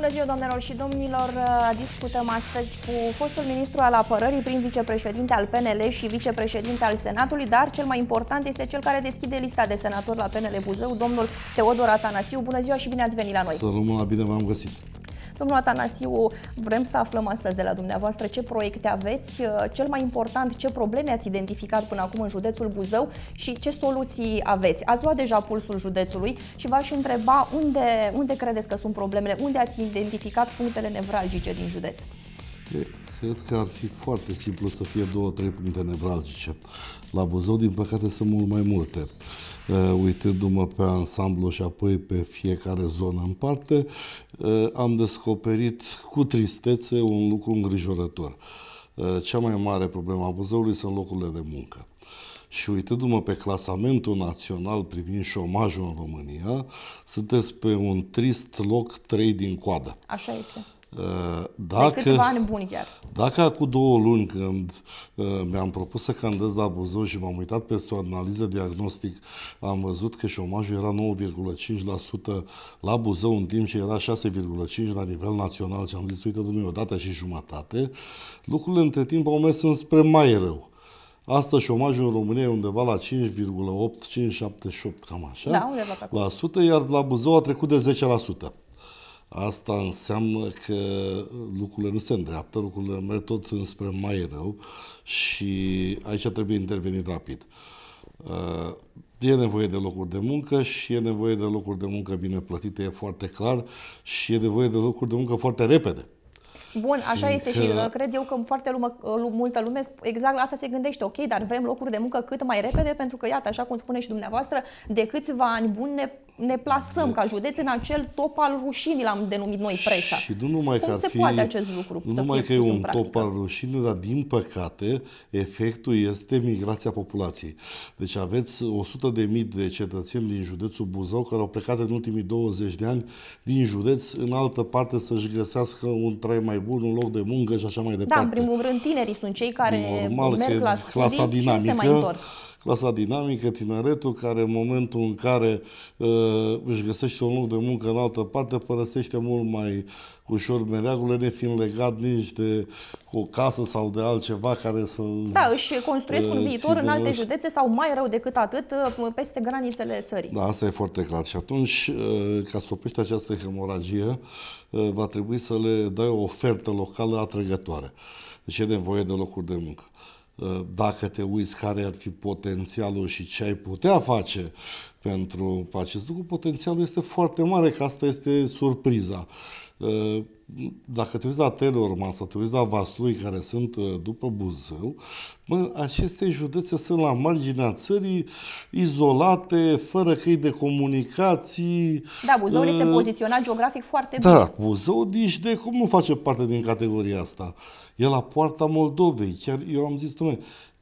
Bună ziua, domnilor și domnilor! Uh, discutăm astăzi cu fostul ministru al apărării, prim vicepreședinte al PNL și vicepreședinte al Senatului, dar cel mai important este cel care deschide lista de senatori la PNL Buzău, domnul Teodor Atanasiu. Bună ziua și bine ați venit la noi! Să rămână, bine v-am găsit! Domnul Atanasiu, vrem să aflăm astăzi de la dumneavoastră ce proiecte aveți, uh, cel mai important, ce probleme ați identificat până acum în județul Buzău și ce soluții aveți. Ați luat deja pulsul județului și v-aș întreba unde, unde credeți că sunt problemele, unde ați identificat punctele nevralgice din județ. Cred că ar fi foarte simplu să fie două, trei puncte nevralgice. La Buzău, din păcate, sunt mult mai multe. Uh, uitându-mă pe ansamblu și apoi pe fiecare zonă în parte, uh, am descoperit cu tristețe un lucru îngrijorător. Uh, cea mai mare problemă a Buzăului sunt locurile de muncă. Și uitându-mă pe clasamentul național privind șomajul în România, sunteți pe un trist loc 3 din coadă. Așa este. Uh, dacă, de câțiva ani buni chiar. Dacă cu două luni când uh, mi-am propus să candez la Buzău și m-am uitat peste o analiză diagnostic, am văzut că șomajul era 9,5% la Buzău în timp ce era 6,5% la nivel național și am zis, uite, domnule, o dată și jumătate, lucrurile între timp au mers înspre mai rău. Astăzi șomajul în România e undeva la 5,8, 5,78, cam așa, da, undeva la sută, iar la Buzău a trecut de 10% asta înseamnă că lucrurile nu se îndreaptă, lucrurile merg tot înspre mai rău și aici trebuie intervenit rapid. Uh, e nevoie de locuri de muncă și e nevoie de locuri de muncă bine plătite, e foarte clar, și e nevoie de locuri de muncă foarte repede. Bun, așa și este că... și cred eu că foarte lume, uh, multă lume exact la asta se gândește. Ok, dar vrem locuri de muncă cât mai repede pentru că, iată, așa cum spune și dumneavoastră, de câțiva ani buni ne, ne plasăm ca județ în acel top al rușinii, l-am denumit noi presa. Și nu numai cum că se fi, poate acest lucru Nu numai că e un top al rușinii, dar din păcate efectul este migrația populației. Deci aveți 100 de mii de cetățeni din județul Buzău care au plecat în ultimii 20 de ani din județ în altă parte să-și găsească un trai mai bun, un loc de muncă și așa mai departe. Da, în primul rând, tinerii sunt cei care Normal merg la studii clasa dinamică, și nu se mai întorc clasa dinamică, tineretul care în momentul în care uh, își găsește un loc de muncă în altă parte, părăsește mult mai ușor mereagurile, nefiind legat nici de o casă sau de altceva care să Da, își construiesc uh, un viitor în alte județe sau mai rău decât atât, uh, peste granițele țării. Da, asta e foarte clar. Și atunci, uh, ca să oprești această hemoragie, va trebui să le dai o ofertă locală atrăgătoare. Deci e nevoie de locuri de muncă dacă te uiți care ar fi potențialul și ce ai putea face pentru acest lucru. Potențialul este foarte mare, că asta este surpriza. Uh, dacă te uiți la Teleorman sau te uiți la Vaslui, care sunt uh, după Buzău, mă, aceste județe sunt la marginea țării, izolate, fără căi de comunicații. Da, Buzău uh, este poziționat geografic foarte da, bine. Da, Buzău nici de cum nu face parte din categoria asta. E la poarta Moldovei. Chiar eu am zis, domnule,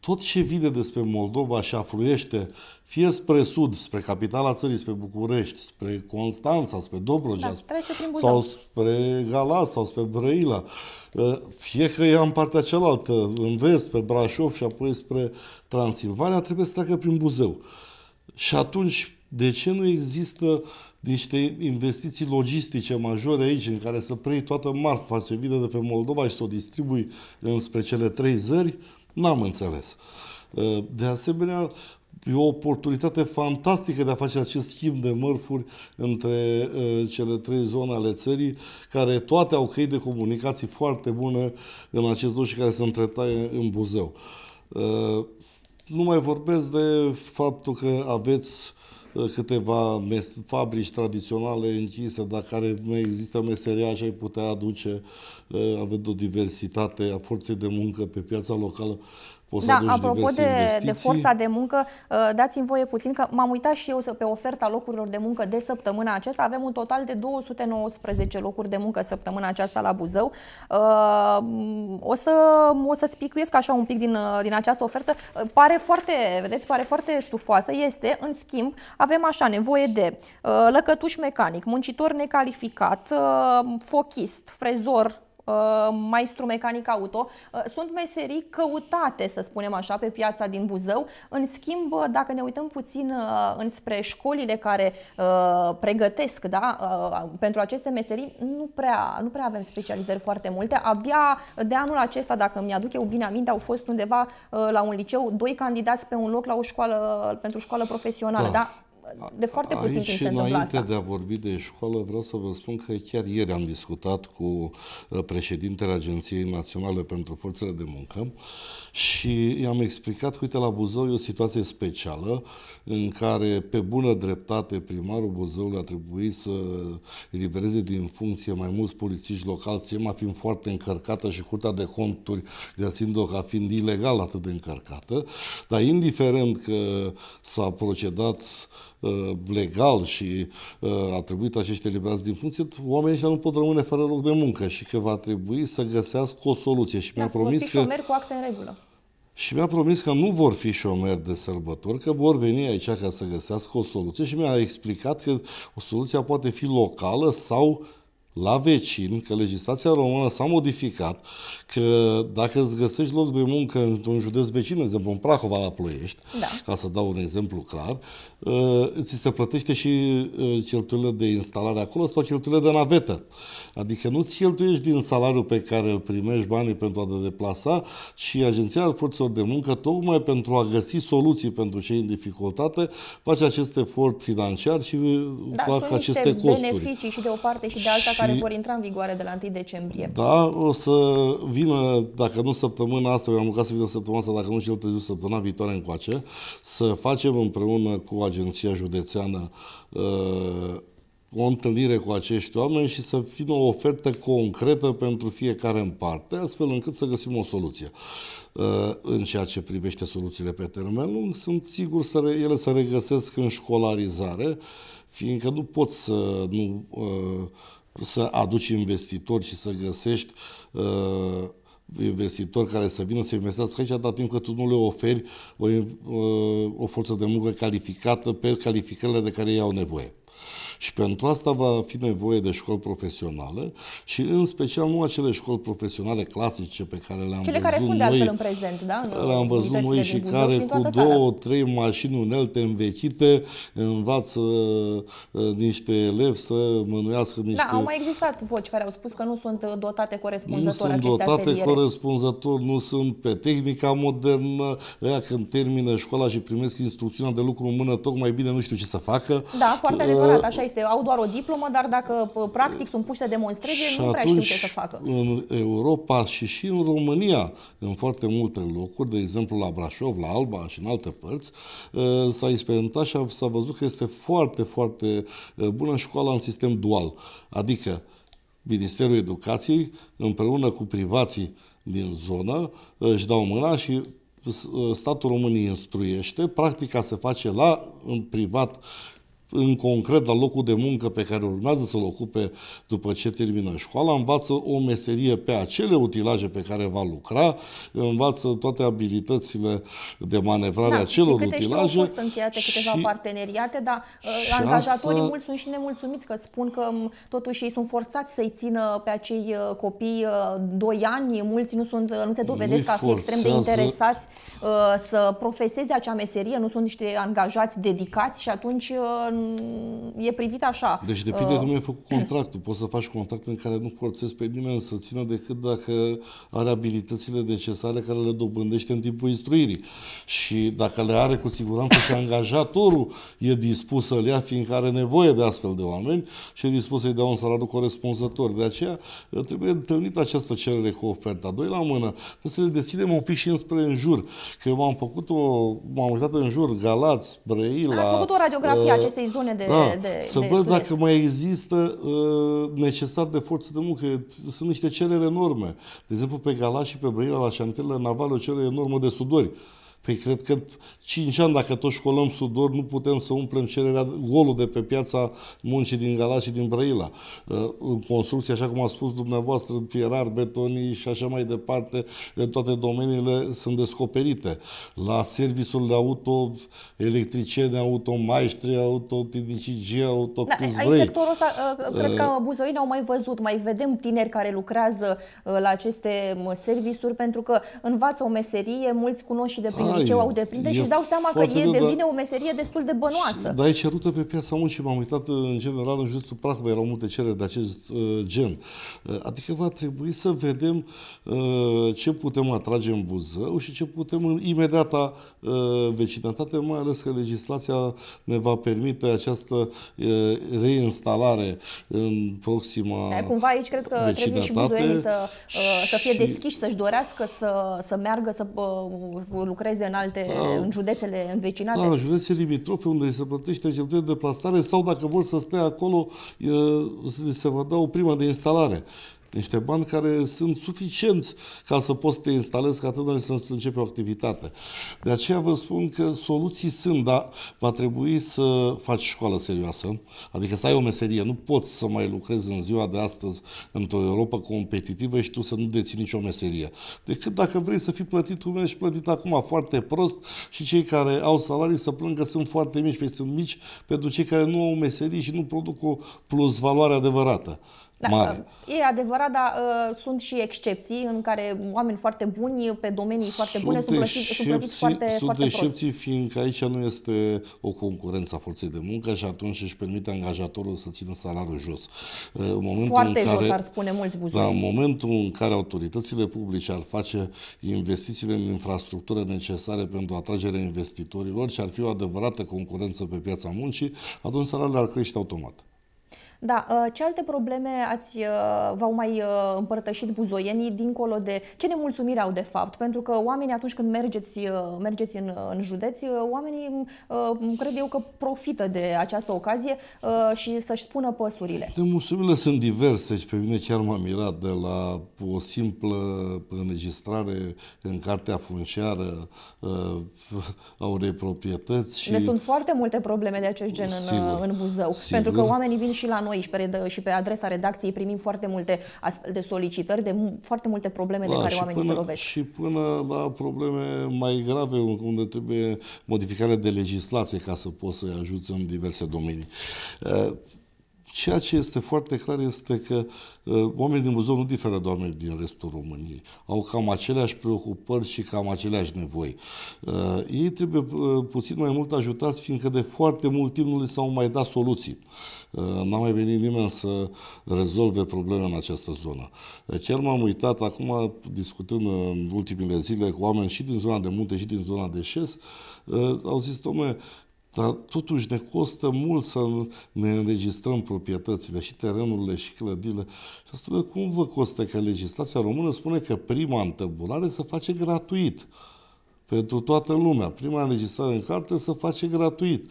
tot ce vine despre Moldova și afluiește fie spre sud, spre capitala țării, spre București, spre Constanța, spre Dobrogea, da, sau spre Gala, sau spre Brăila, fie că e în partea cealaltă, în vest, spre Brașov și apoi spre Transilvania, trebuie să treacă prin Buzău. Și atunci, de ce nu există niște investiții logistice majore aici, în care să preiei toată marfa ce vine de pe Moldova și să o distribui înspre cele trei zări? N-am înțeles. Ă, de asemenea, e o oportunitate fantastică de a face acest schimb de mărfuri între ă, cele trei zone ale țării, care toate au căi de comunicații foarte bune în acest loc și care se întretaie în Buzău. Ă, nu mai vorbesc de faptul că aveți Eh, câteva fabrici tradiționale închise, dar care mai există și ai putea aduce, eh, având o diversitate a forței de muncă pe piața locală. Poți da, apropo de, de forța de muncă, uh, dați-mi voie puțin că m-am uitat și eu pe oferta locurilor de muncă de săptămâna aceasta. Avem un total de 219 locuri de muncă săptămâna aceasta la Buzău. Uh, o să, o să spicuiesc așa un pic din, uh, din această ofertă. Pare foarte, vedeți, pare foarte stufoasă. Este, în schimb, avem așa nevoie de lăcătuș mecanic, muncitor necalificat, fochist, frezor, Uh, maestru mecanic auto, uh, sunt meserii căutate, să spunem așa, pe piața din Buzău. În schimb, uh, dacă ne uităm puțin înspre școlile care pregătesc da, pentru aceste meserii, nu prea, nu prea avem specializări foarte multe. Abia de anul acesta, dacă mi-aduc eu bine aminte, au fost undeva la un liceu doi candidați pe un loc la o școală, pentru școală profesională. Da. da? de foarte puțin Aici, timp se înainte asta. de a vorbi de școală, vreau să vă spun că chiar ieri am discutat cu uh, președintele Agenției Naționale pentru Forțele de Muncă și i-am explicat că, uite, la Buzău e o situație specială în care, pe bună dreptate, primarul Buzăului a trebuit să elibereze din funcție mai mulți polițiști locali, SEMA fiind foarte încărcată și Curtea de Conturi găsind-o ca fiind ilegal atât de încărcată, dar indiferent că s-a procedat uh, legal și uh, a trebuit acești eliberați din funcție, oamenii ăștia nu pot rămâne fără loc de muncă și că va trebui să găsească o soluție. Și da, mi-a promis că... merg cu acte în regulă și mi-a promis că nu vor fi șomeri de sărbători, că vor veni aici ca să găsească o soluție și mi-a explicat că o soluție poate fi locală sau uh, la vecin că legislația română s-a modificat, că dacă îți găsești loc de muncă într-un județ vecin, de exemplu în Prahova la Ploiești, da. ca să dau un exemplu clar, uh, ți se plătește și uh, cheltuielile de instalare acolo sau cheltuielile de navetă. Adică nu-ți cheltuiești din salariul pe care îl primești banii pentru a te deplasa, ci Agenția Forțelor de Muncă, tocmai pentru a găsi soluții pentru cei în dificultate, face acest efort financiar și uh, da, fac aceste costuri. beneficii și de o parte și de alta și care vor intra în vigoare de la 1 decembrie. Da, o să vină, dacă nu săptămâna asta, am lucrat să vină săptămâna asta, dacă nu și el târziu săptămâna viitoare încoace, să facem împreună cu Agenția Județeană uh, o întâlnire cu acești oameni și să vină o ofertă concretă pentru fiecare în parte, astfel încât să găsim o soluție. Uh, în ceea ce privește soluțiile pe termen lung, sunt sigur să ele să regăsesc în școlarizare, fiindcă nu pot să nu uh, să aduci investitori și să găsești uh, investitori care să vină să investească aici atâta timp cât tu nu le oferi o, uh, o forță de muncă calificată pe calificările de care ei au nevoie. Și pentru asta va fi nevoie de școli profesionale și în special nu acele școli profesionale clasice pe care le-am văzut care sunt noi, de altfel în prezent, da? Le-am văzut noi și care și cu două, trei mașini unelte învechite învață uh, niște elevi să mânuiască da, niște... Da, au mai existat voci care au spus că nu sunt uh, dotate corespunzător Nu sunt dotate ateliere. corespunzător, nu sunt pe tehnica modernă, ea când termină școala și primesc instrucțiunea de lucru în mână, tocmai bine nu știu ce să facă. Da, foarte adevărat, așa uh, este, au doar o diplomă, dar dacă practic sunt puși să demonstreze, și nu prea știu ce să facă. în Europa și și în România, în foarte multe locuri, de exemplu la Brașov, la Alba și în alte părți, ă, s-a experimentat și s-a văzut că este foarte, foarte ă, bună școala în sistem dual. Adică Ministerul Educației, împreună cu privații din zonă, își dau mâna și ă, statul României instruiește, practica se face la, în privat în concret la locul de muncă pe care urmează să-l ocupe după ce termină școala, învață o meserie pe acele utilaje pe care va lucra, învață toate abilitățile de manevrare da, a celor câte utilaje. Știu, au fost încheiate și, parteneriate, dar uh, angajatorii asta... mulți sunt și nemulțumiți că spun că um, totuși ei sunt forțați să-i țină pe acei uh, copii uh, doi ani, mulți nu, sunt, nu se dovedesc ca fi extrem de interesați să profeseze acea meserie, nu sunt niște angajați dedicați și atunci e privit așa. Deci depinde uh, cum ai făcut contractul. Poți să faci contract în care nu forțezi pe nimeni să țină decât dacă are abilitățile necesare care le dobândește în timpul instruirii. Și dacă le are cu siguranță și angajatorul e dispus să-l ia, fiindcă are nevoie de astfel de oameni și e dispus să-i dea un salariu corespunzător. De aceea uh, trebuie întâlnit această cerere cu oferta. Doi la mână, trebuie să le deschidem un pic și înspre în jur. Că eu m-am făcut o, m-am uitat în jur, Galați, Brăila. Ați făcut o radiografie uh, acestei zone de... Da, de să de văd studiez. dacă mai există uh, necesar de forță de muncă. Sunt niște cereri enorme. De exemplu, pe Galaș și pe Brăila, la șantierele navale, o cerere enormă de sudori. Uh, Păi cred că 5 ani, dacă tot școlăm sudor, nu putem să umplem cererea, golul de pe piața muncii din Galați și din Brăila. În construcție, așa cum a spus dumneavoastră, fierar, betonii și așa mai departe, toate domeniile sunt descoperite. La de auto, electricieni auto, maestri auto, TDCG auto, da, câți vrei. sectorul ăsta, uh, uh, cred că buzoini au mai văzut, mai vedem tineri care lucrează uh, la aceste servisuri, pentru că învață o meserie, mulți cunoști și de prin ah, liceu au deprinde și dau seama că e, devine da, o meserie destul de bănoasă. Dar e cerută pe piața muncii. M-am uitat uh, în general în județul Prahova, erau multe cereri de acest uh, gen. Uh, adică va trebui să vedem uh, ce putem atrage în Buzău și ce putem în imediata uh, vecinătate, mai ales că legislația ne va permite această uh, reinstalare în proxima da, Cumva aici cred că trebuie și buzoienii să, uh, să fie și... deschiși, să-și dorească să, să meargă, să uh, lucreze funcționeze în alte, da, în județele învecinate? Da, în județele limitrofe, unde se plătește cheltuieli de plasare sau dacă vor să stea acolo, se va da o primă de instalare niște bani care sunt suficienți ca să poți să te instalezi ca tânăr să începe o activitate. De aceea vă spun că soluții sunt, dar va trebui să faci școală serioasă, adică să ai o meserie. Nu poți să mai lucrezi în ziua de astăzi într-o Europa competitivă și tu să nu deții nicio meserie. Decât dacă vrei să fii plătit, tu ești plătit acum foarte prost și cei care au salarii să plângă sunt foarte mici, pe păi sunt mici pentru cei care nu au meserie și nu produc o plus valoare adevărată. Da, mare. Uh, e adevărat, dar uh, sunt și excepții în care oameni foarte buni, pe domenii foarte sunt bune, sunt plătiți, sunt plătiți foarte, sunt foarte excepții, prost. fiindcă aici nu este o concurență a forței de muncă și atunci își permite angajatorul să țină salariul jos. Uh, momentul foarte în jos, care, ar spune mulți buzunari. Da, în momentul în care autoritățile publice ar face investițiile în infrastructură necesare pentru atragerea investitorilor și ar fi o adevărată concurență pe piața muncii, atunci salariile ar crește automat. Da, uh, ce alte probleme ați, uh, v-au mai uh, împărtășit buzoienii dincolo de ce nemulțumire au de fapt? Pentru că oamenii atunci când mergeți, mergeți în, în județ, oamenii cred eu că profită de această ocazie și să-și spună păsurile. Nemulțumirile sunt diverse și pe mine chiar m am mirat de la o simplă înregistrare în cartea funciară a unei proprietăți. Și... Ne sunt foarte multe probleme de acest gen sigur, în, în Buzău, sigur. pentru că oamenii vin și la noi și pe, redă, și pe adresa redacției primim foarte multe astfel de solicitări, de foarte multe probleme da, de care oamenii până, se lovesc. Și până la probleme mai grave, unde trebuie modificare de legislație ca să poți să-i ajuți în diverse domenii. Eh, Ceea ce este foarte clar este că uh, oamenii din muzeu nu diferă de oamenii din restul României. Au cam aceleași preocupări și cam aceleași nevoi. Uh, ei trebuie uh, puțin mai mult ajutați, fiindcă de foarte mult timp nu li s-au mai dat soluții. Uh, n-a mai venit nimeni să rezolve probleme în această zonă. Uh, chiar m-am uitat acum, discutând în ultimile zile cu oameni și din zona de munte și din zona de șes, uh, au zis, domnule, dar totuși ne costă mult să ne înregistrăm proprietățile și terenurile și clădirile. Și asta cum vă costă că legislația română spune că prima întâmplare se face gratuit pentru toată lumea. Prima înregistrare în carte se face gratuit.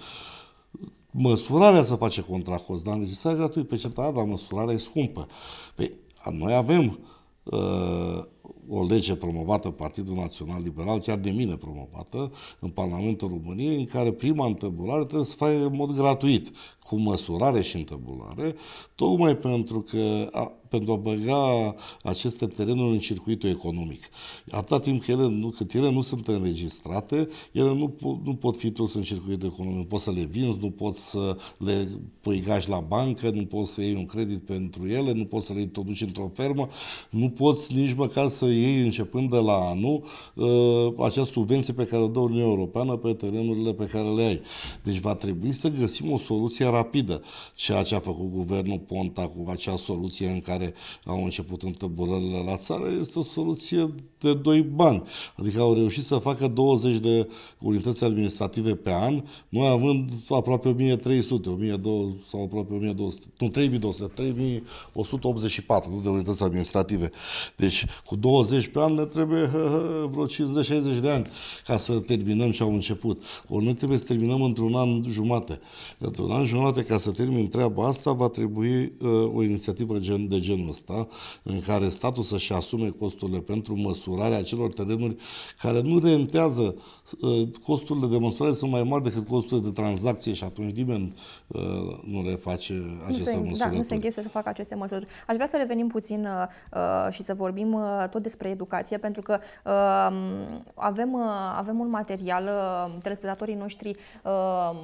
Măsurarea se face contra cost, dar înregistrarea gratuit. Pe ce da, dar măsurarea e scumpă. Păi, noi avem uh, o lege promovată Partidul Național Liberal, chiar de mine promovată, în Parlamentul României, în care prima întăbulare trebuie să facă în mod gratuit, cu măsurare și întăbulare, tocmai pentru că a, pentru a băga aceste terenuri în circuitul economic. Atâta timp că ele nu, cât ele nu sunt înregistrate, ele nu, nu pot fi truse în circuitul economic. Nu poți să le vinzi, nu poți să le păigași la bancă, nu poți să iei un credit pentru ele, nu poți să le introduci într-o fermă, nu poți nici măcar să ei începând de la anul ă, această subvenție pe care o dă Uniunea Europeană pe terenurile pe care le ai. Deci va trebui să găsim o soluție rapidă. Ceea ce a făcut guvernul Ponta cu acea soluție în care au început întâmplările la țară este o soluție de doi bani. Adică au reușit să facă 20 de unități administrative pe an, noi având aproape 1300, 1200 sau aproape 1200, nu 3200, 3184 de unități administrative. Deci cu 20 20 pe an, ne trebuie hă, hă, vreo 50-60 de ani ca să terminăm ce au început. Ori noi trebuie să terminăm într-un an jumate. Într-un an jumate, ca să termin treaba asta, va trebui uh, o inițiativă gen, de genul ăsta, în care statul să-și asume costurile pentru măsurarea acelor terenuri care nu rentează. Uh, costurile de măsurare sunt mai mari decât costurile de tranzacție și atunci nimeni uh, nu le face aceste nu se, măsurători. Da, nu se închise să facă aceste măsuri. Aș vrea să revenim puțin uh, și să vorbim uh, tot despre despre educație, pentru că uh, avem, uh, avem un material, uh, telespectatorii noștri, uh,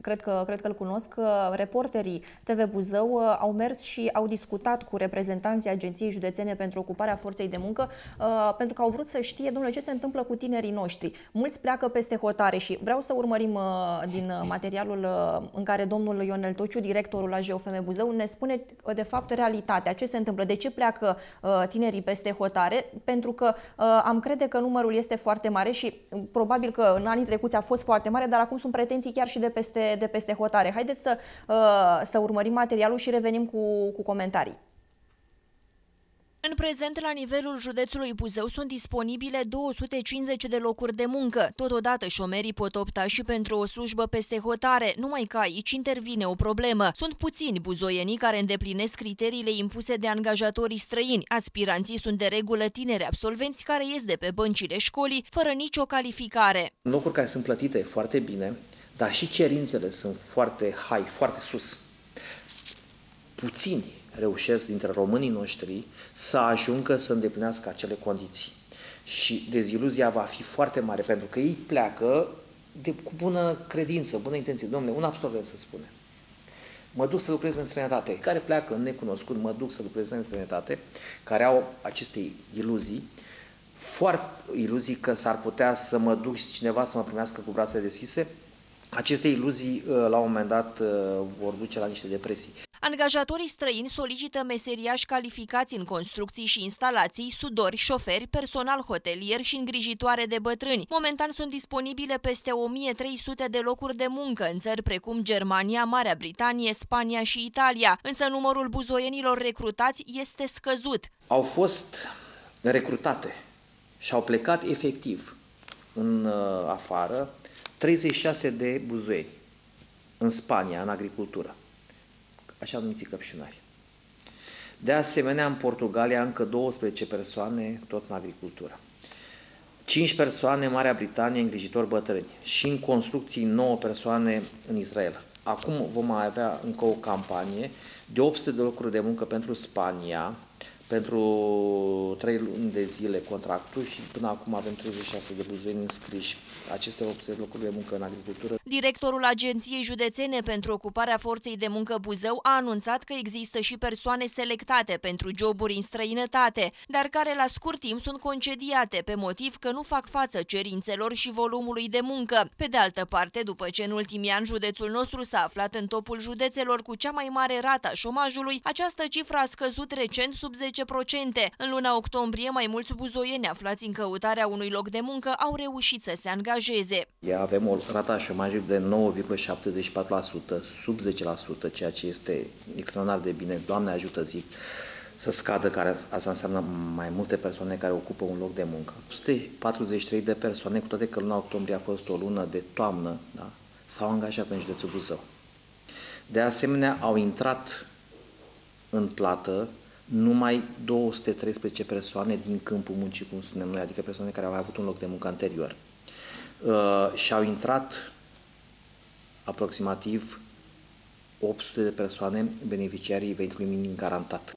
cred că cred că îl cunosc, uh, reporterii TV Buzău uh, au mers și au discutat cu reprezentanții Agenției Județene pentru Ocuparea Forței de Muncă, uh, pentru că au vrut să știe, domnule, ce se întâmplă cu tinerii noștri. Mulți pleacă peste hotare și vreau să urmărim uh, din uh, materialul uh, în care domnul Ionel Tociu, directorul la GeoFM Buzău, ne spune, de fapt, realitatea, ce se întâmplă, de ce pleacă uh, tinerii peste hotare, pentru că uh, am crede că numărul este foarte mare și uh, probabil că în anii trecuți a fost foarte mare, dar acum sunt pretenții chiar și de peste, de peste hotare. Haideți să, uh, să urmărim materialul și revenim cu, cu comentarii. În prezent, la nivelul județului Buzău sunt disponibile 250 de locuri de muncă. Totodată, șomerii pot opta și pentru o slujbă peste hotare, numai că aici intervine o problemă. Sunt puțini buzoienii care îndeplinesc criteriile impuse de angajatorii străini. Aspiranții sunt de regulă tineri absolvenți care ies de pe băncile școlii fără nicio calificare. Locuri care sunt plătite foarte bine, dar și cerințele sunt foarte high, foarte sus. Puțini reușesc dintre românii noștri să ajungă să îndeplinească acele condiții. Și deziluzia va fi foarte mare, pentru că ei pleacă de, cu bună credință, bună intenție. Domnule, un absolvent să spune. Mă duc să lucrez în străinătate. Care pleacă în necunoscut, mă duc să lucrez în străinătate, care au aceste iluzii, foarte iluzii că s-ar putea să mă duc și cineva să mă primească cu brațele deschise, aceste iluzii uh, la un moment dat uh, vor duce la niște depresii. Angajatorii străini solicită meseriași calificați în construcții și instalații, sudori, șoferi, personal hotelier și îngrijitoare de bătrâni. Momentan sunt disponibile peste 1300 de locuri de muncă în țări precum Germania, Marea Britanie, Spania și Italia, însă numărul buzoienilor recrutați este scăzut. Au fost recrutate și au plecat efectiv în uh, afară 36 de buzoieni în Spania, în agricultură așa numiți căpșunari. De asemenea, în Portugalia, încă 12 persoane, tot în agricultură. 5 persoane în Marea Britanie, îngrijitori bătrâni și în construcții 9 persoane în Israel. Acum vom mai avea încă o campanie de 800 de locuri de muncă pentru Spania, pentru 3 luni de zile contractul și până acum avem 36 de buzăini înscriși. Acestea observ locuri de muncă în agricultură. Directorul Agenției Județene pentru Ocuparea Forței de Muncă Buzău a anunțat că există și persoane selectate pentru joburi în străinătate, dar care la scurt timp sunt concediate pe motiv că nu fac față cerințelor și volumului de muncă. Pe de altă parte, după ce în ultimii ani județul nostru s-a aflat în topul județelor cu cea mai mare rata șomajului, această cifră a scăzut recent sub 10 în luna octombrie, mai mulți buzoieni aflați în căutarea unui loc de muncă au reușit să se angajeze. Avem o rata șomajă de 9,74%, sub 10%, ceea ce este extraordinar de bine. Doamne ajută, zic să scadă, care asta înseamnă mai multe persoane care ocupă un loc de muncă. 43 de persoane, cu toate că luna octombrie a fost o lună de toamnă, da? s-au angajat în județul Buzău. De asemenea, au intrat în plată numai 213 persoane din câmpul muncii, cum spunem noi, adică persoane care au avut un loc de muncă anterior. Uh, și au intrat aproximativ 800 de persoane beneficiarii venitului minim garantat.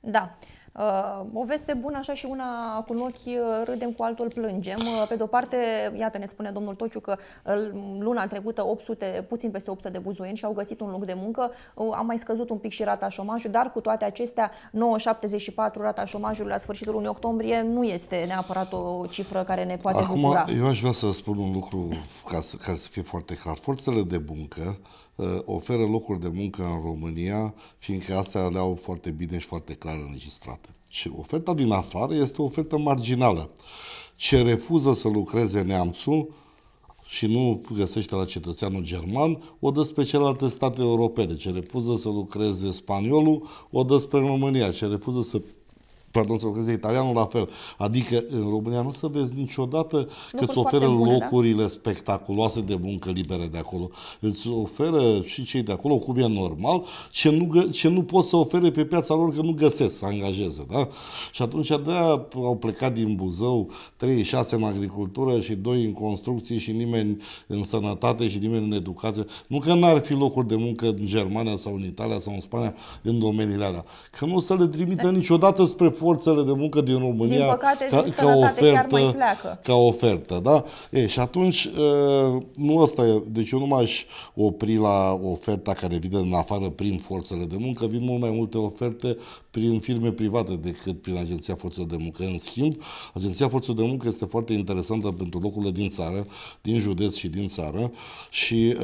Da. Uh, o veste bună, așa și una cu un ochi uh, râdem, cu altul plângem. Uh, pe de-o parte, iată, ne spune domnul Tociu că uh, luna trecută 800, puțin peste 800 de buzoieni și-au găsit un loc de muncă. Uh, a mai scăzut un pic și rata șomajului, dar cu toate acestea, 9,74 rata șomajului la sfârșitul lunii octombrie nu este neapărat o cifră care ne poate Acum, bucura. eu aș vrea să spun un lucru ca să, ca să fie foarte clar. Forțele de muncă uh, Eh, oferă locuri de muncă în România, fiindcă astea le-au foarte bine și foarte clar înregistrate. Și oferta din afară este o ofertă marginală. Ce refuză să lucreze neamțul, și nu găsește la cetățeanul german, o dă spre celelalte state europene. Ce refuză să lucreze spaniolul, o dă spre România. Ce refuză să pardon să vorbesc italianul la fel. Adică în România nu să vezi niciodată Locuri că îți oferă bune, da? locurile da? spectaculoase de muncă libere de acolo. Îți oferă și cei de acolo, cum e normal, ce nu, ce nu pot să ofere pe piața lor, că nu găsesc să angajeze. Da? Și atunci de au plecat din Buzău 36 în agricultură și 2 în construcții și nimeni în sănătate și nimeni în educație. Nu că n-ar fi locuri de muncă în Germania sau în Italia sau în Spania în domeniile alea. Că nu o să le trimită da. niciodată spre forțele de muncă din România din păcate, ca, ca, ofertă, ca ofertă. Da? E, și atunci, nu asta e, deci eu nu m-aș opri la oferta care vine în afară prin forțele de muncă, vin mult mai multe oferte prin firme private decât prin Agenția Forțelor de Muncă. În schimb, Agenția Forțelor de Muncă este foarte interesantă pentru locurile din țară, din județ și din țară și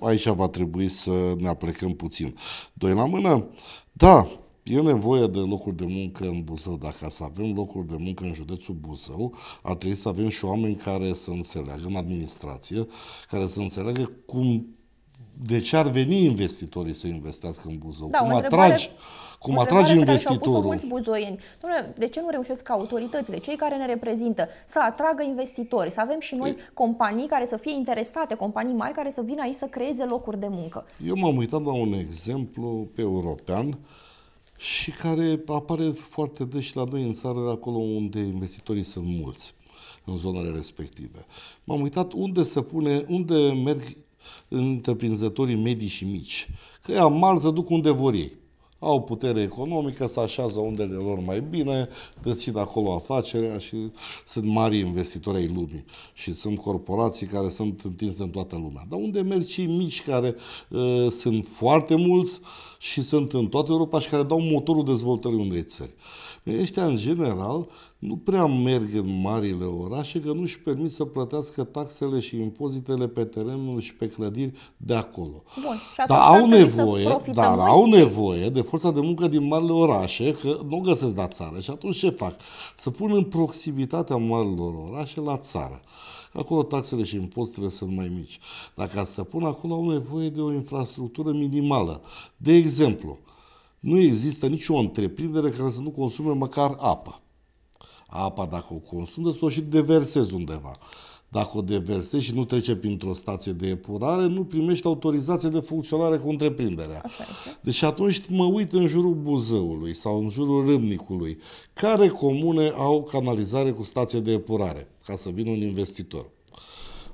aici va trebui să ne aplecăm puțin. Doi la mână, da, E nevoie de locuri de muncă în Buzău. Dacă să avem locuri de muncă în județul Buzău, ar trebui să avem și oameni care să înțeleagă în administrație, care să înțeleagă cum de ce ar veni investitorii să investească în Buzău? Da, cum atragi, cum atragi investitorul? mulți buzoieni. Dom'le, de ce nu reușesc ca autoritățile, cei care ne reprezintă, să atragă investitori, să avem și noi e... companii care să fie interesate, companii mari care să vină aici să creeze locuri de muncă? Eu m-am uitat la un exemplu pe european și care apare foarte des și la noi în țară, acolo unde investitorii sunt mulți în zonele respective. M-am uitat unde se pune, unde merg întreprinzătorii medii și mici. Că ea mari se duc unde vor ei au putere economică, se așează undele lor mai bine, dețin acolo afacerea și sunt mari investitori ai lumii și sunt corporații care sunt întinse în toată lumea. Dar unde merg cei mici care uh, sunt foarte mulți și sunt în toată Europa și care dau motorul dezvoltării unei țări? Ăștia, în general, nu prea merg în marile orașe că nu își permit să plătească taxele și impozitele pe terenul și pe clădiri de acolo. Bun, dar au nevoie, dar au nevoie de forța de muncă din marile orașe, că nu găsesc la țară. Și atunci ce fac? Să pun în proximitatea marilor orașe la țară. Acolo taxele și impozitele sunt mai mici. Dar ca să pun acolo au nevoie de o infrastructură minimală. De exemplu, nu există nicio întreprindere care să nu consume măcar apă apa, dacă o consum, să o și deversezi undeva. Dacă o deversezi și nu trece printr-o stație de epurare, nu primești autorizație de funcționare cu întreprinderea. Deci atunci mă uit în jurul Buzăului sau în jurul Râmnicului, care comune au canalizare cu stație de epurare, ca să vină un investitor.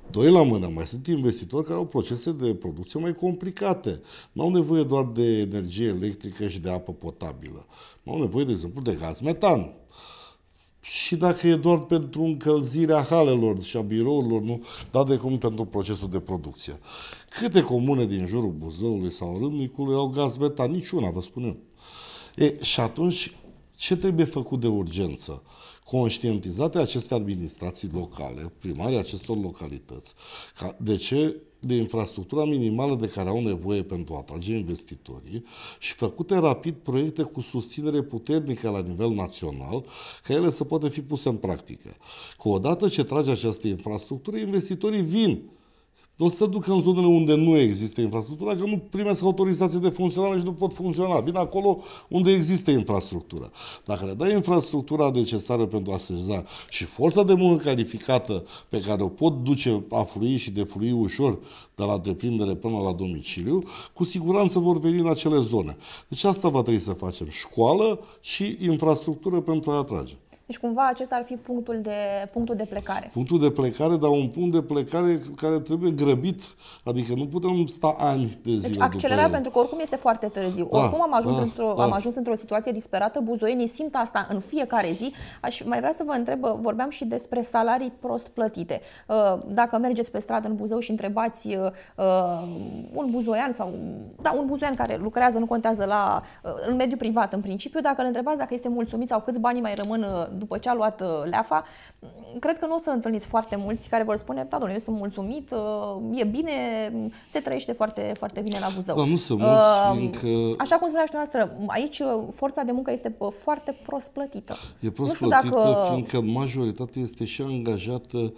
Doi la mână, mai sunt investitori care au procese de producție mai complicate. Nu au nevoie doar de energie electrică și de apă potabilă. Nu au nevoie, de exemplu, de gaz metan și dacă e doar pentru încălzirea halelor și a birourilor, nu, dar de cum pentru procesul de producție. Câte comune din jurul Buzăului sau Râmnicului au gaz beta? Niciuna, vă spun eu. E, și atunci, ce trebuie făcut de urgență? Conștientizate aceste administrații locale, primarii acestor localități, de ce de infrastructura minimală de care au nevoie pentru a atrage investitorii și făcute rapid proiecte cu susținere puternică la nivel național, ca ele să poată fi puse în practică. Că odată ce trage această infrastructură, investitorii vin o să ducă în zonele unde nu există infrastructura, că nu primesc autorizație de funcționare și nu pot funcționa. Vin acolo unde există infrastructura. Dacă le dai infrastructura necesară pentru a așeza și forța de muncă calificată pe care o pot duce a flui și de flui ușor de la întreprindere până la domiciliu, cu siguranță vor veni în acele zone. Deci asta va trebui să facem. Școală și infrastructură pentru a atrage. Deci cumva acesta ar fi punctul de, punctul de plecare. Punctul de plecare, dar un punct de plecare care trebuie grăbit. Adică nu putem sta ani de deci, zile Deci accelerarea, pentru că oricum este foarte târziu. Da, oricum am da, ajuns, da, într-o, da. am ajuns într-o situație disperată. Buzoienii simt asta în fiecare zi. Aș mai vrea să vă întreb, vorbeam și despre salarii prost plătite. Uh, dacă mergeți pe stradă în Buzău și întrebați uh, uh, un buzoian sau da, un buzoian care lucrează, nu contează la în mediul privat în principiu, dacă îl întrebați dacă este mulțumit sau câți bani mai rămân după ce a luat uh, leafa, mm, cred că nu o să întâlniți foarte mulți care vor spune, da, domnule, eu sunt mulțumit, uh, e bine, se trăiește foarte, foarte bine la Buzău. Da, nu sunt mulți, uh, fiindcă... Așa cum spunea și dumneavoastră, aici forța de muncă este foarte prost plătită. E prost nu plătită, dacă... fiindcă majoritatea este și angajată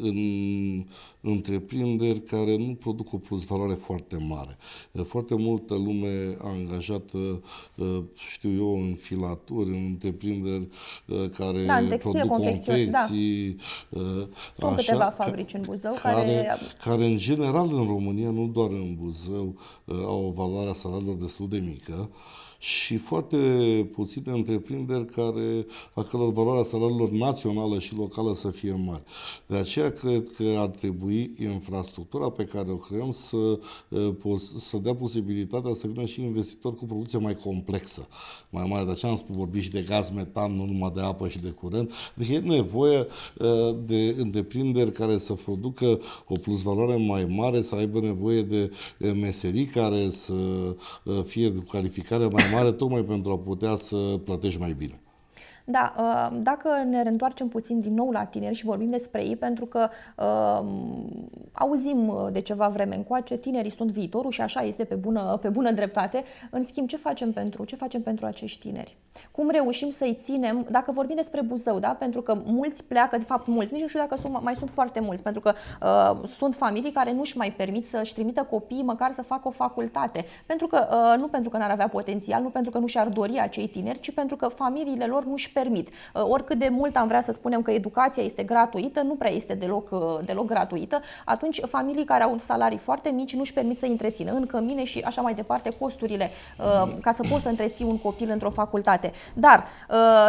în întreprinderi care nu produc o valoare foarte mare. Foarte multă lume angajată, știu eu, în filaturi, în întreprinderi Uh, care da, în textil, produc da. confecții. Da. Sunt așa, câteva fabrici în Buzău care, care... Care în general în România, nu doar în Buzău, uh, au o valoare a salariilor destul de mică. Uh, și foarte puține întreprinderi care, a căror valoarea salariilor națională și locală să fie mare. De aceea cred că ar trebui infrastructura pe care o creăm să, să dea posibilitatea să vină și investitori cu producție mai complexă, mai mare. De aceea am spus, vorbit și de gaz, metan, nu numai de apă și de curent. Deci e nevoie de întreprinderi care să producă o plusvaloare mai mare, să aibă nevoie de meserii care să fie cu calificare mai mare tocmai pentru a putea să plătești mai bine. Da, uh, dacă ne reîntoarcem puțin din nou la tineri și vorbim despre ei, pentru că uh, auzim uh, de ceva vreme încoace, tinerii sunt viitorul și așa este pe bună, pe bună dreptate. În schimb, ce facem pentru, ce facem pentru acești tineri? Cum reușim să-i ținem, dacă vorbim despre Buzău, da? pentru că mulți pleacă, de fapt mulți, nici nu știu dacă sunt, mai sunt foarte mulți, pentru că uh, sunt familii care nu-și mai permit să-și trimită copiii măcar să facă o facultate. Pentru că, uh, nu pentru că n-ar avea potențial, nu pentru că nu și-ar dori acei tineri, ci pentru că familiile lor nu-și permit. Uh, oricât de mult am vrea să spunem că educația este gratuită, nu prea este deloc, uh, deloc gratuită, atunci familii care au salarii foarte mici nu-și permit să întrețină în cămine și așa mai departe costurile uh, ca să poți să întreții un copil într-o facultate. Dar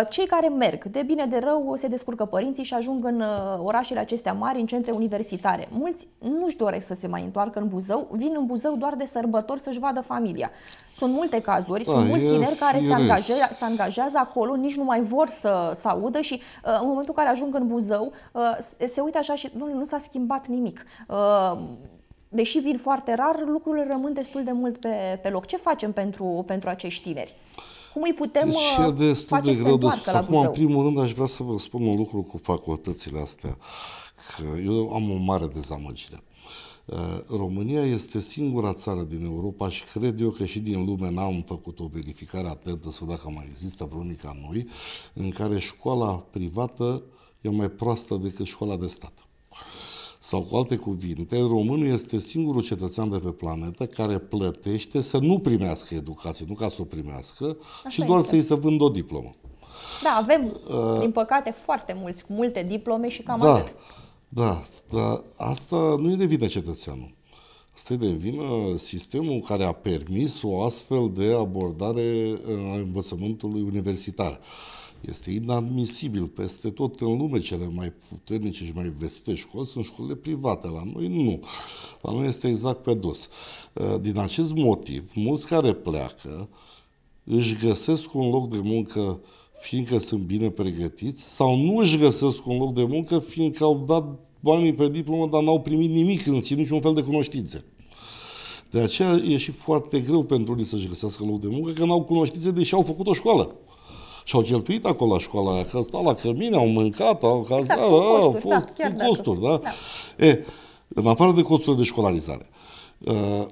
cei care merg, de bine de rău, se descurcă părinții și ajung în orașele acestea mari, în centre universitare. Mulți nu-și doresc să se mai întoarcă în Buzău, vin în Buzău doar de sărbători să-și vadă familia. Sunt multe cazuri, da, sunt mulți tineri care se angajează, se angajează acolo, nici nu mai vor să, să audă și uh, în momentul în care ajung în Buzău uh, se uită așa și nu, nu s-a schimbat nimic uh, deși vin foarte rar, lucrurile rămân destul de mult pe, pe loc. Ce facem pentru, pentru acești tineri? Cum îi putem deci, e destul face de greu de spus. Acum, în primul rând, aș vrea să vă spun un lucru cu facultățile astea. Că eu am o mare dezamăgire. Ă, România este singura țară din Europa și cred eu că și din lume n-am făcut o verificare atentă să dacă mai există vreunii ca noi, în care școala privată e mai proastă decât școala de stat. Sau cu alte cuvinte, românul este singurul cetățean de pe planetă care plătește să nu primească educație, nu ca să o primească, Așa și doar să-i să vândă o diplomă. Da, avem, ă, din păcate, foarte mulți cu multe diplome și cam da. atât. Da, da, asta nu e de vină cetățeanul. Asta e de vină sistemul care a permis o astfel de abordare a învățământului universitar. Este inadmisibil peste tot în lume cele mai puternice și mai vestite școli sunt școlile private. La noi nu. La noi este exact pe dos. Ă, din acest motiv, mulți care pleacă își găsesc un loc de muncă uh, fiindcă sunt bine pregătiți sau nu își găsesc un loc de muncă fiindcă au dat banii pe diplomă, dar n-au primit nimic în sine, niciun fel de cunoștințe. De aceea e și foarte greu pentru ei să-și găsească loc de muncă, că n-au cunoștințe, deși au făcut o școală. Și au cheltuit acolo la școala aia, că stau la cămine, au mâncat, au cazat, exact, da, au fost, da, costuri, da? da? E, în afară de costurile de școlarizare, uh,